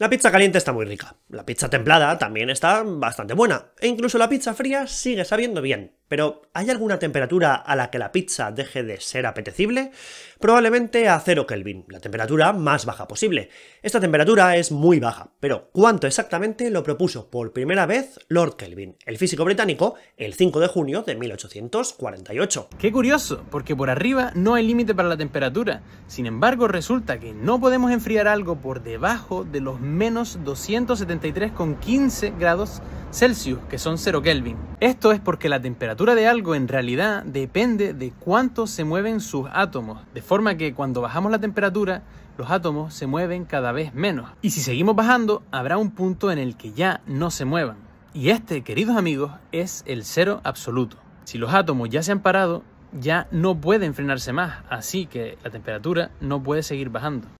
La pizza caliente está muy rica, la pizza templada también está bastante buena, e incluso la pizza fría sigue sabiendo bien. Pero ¿hay alguna temperatura a la que la pizza deje de ser apetecible? Probablemente a 0 Kelvin, la temperatura más baja posible. Esta temperatura es muy baja, pero ¿cuánto exactamente lo propuso por primera vez Lord Kelvin, el físico británico, el 5 de junio de 1848? Qué curioso, porque por arriba no hay límite para la temperatura. Sin embargo, resulta que no podemos enfriar algo por debajo de los menos 273,15 grados Celsius, que son 0 Kelvin. Esto es porque la temperatura de algo en realidad depende de cuánto se mueven sus átomos, de forma que cuando bajamos la temperatura, los átomos se mueven cada vez menos. Y si seguimos bajando, habrá un punto en el que ya no se muevan. Y este, queridos amigos, es el cero absoluto. Si los átomos ya se han parado, ya no pueden frenarse más, así que la temperatura no puede seguir bajando.